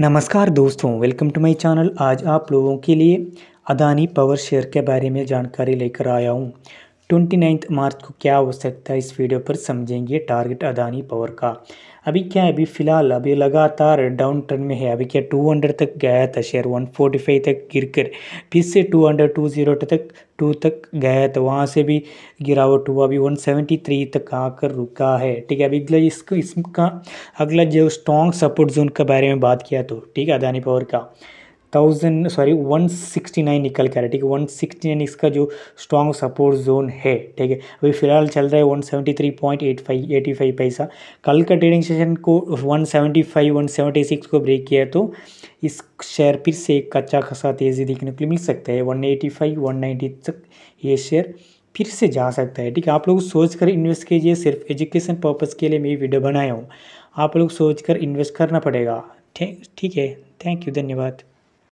नमस्कार दोस्तों welcome to my channel आज आप लोगों के लिए अदानी पावर शेयर के बारे में जानकारी लेकर आया हूँ ट्वेंटी नाइन्थ मार्च को क्या हो सकता है इस वीडियो पर समझेंगे टारगेट अदानी पावर का अभी क्या है अभी फ़िलहाल अभी लगातार डाउन ट्रेंड में है अभी क्या 200 तक गया था शेयर 145 तक गिरकर फिर से 200 जीरो तक टू तक गया था वहाँ से भी गिरावट हुआ अभी 173 तक आकर रुका है ठीक है अभी अगला इसको इसका अगला जो स्ट्रॉन्ग सपोर्ट जोन के बारे में बात किया तो ठीक है अदानी पावर का thousand sorry one sixty nine निकल के आ रहा है ठीक है वन सिक्सटी नाइन इसका जो स्ट्रॉन्ग सपोर्ट जोन है ठीक है अभी फिलहाल चल रहा है one seventy three point eight five eighty five पैसा कल का ट्रेडिंग सेशन को one seventy five one seventy six को ब्रेक किया तो इस शेयर फिर से एक कच्चा खासा तेज़ी देखने के लिए मिल सकता है one eighty five one ninety तक ये शेयर फिर से जा सकता है ठीक है आप लोग सोच कर इन्वेस्ट कीजिए सिर्फ एजुकेशन पर्पज़ के लिए मैं वीडियो बनाया हूँ आप लोग सोच कर इन्वेस्ट करना पड़ेगा ठीक है थैंक यू धन्यवाद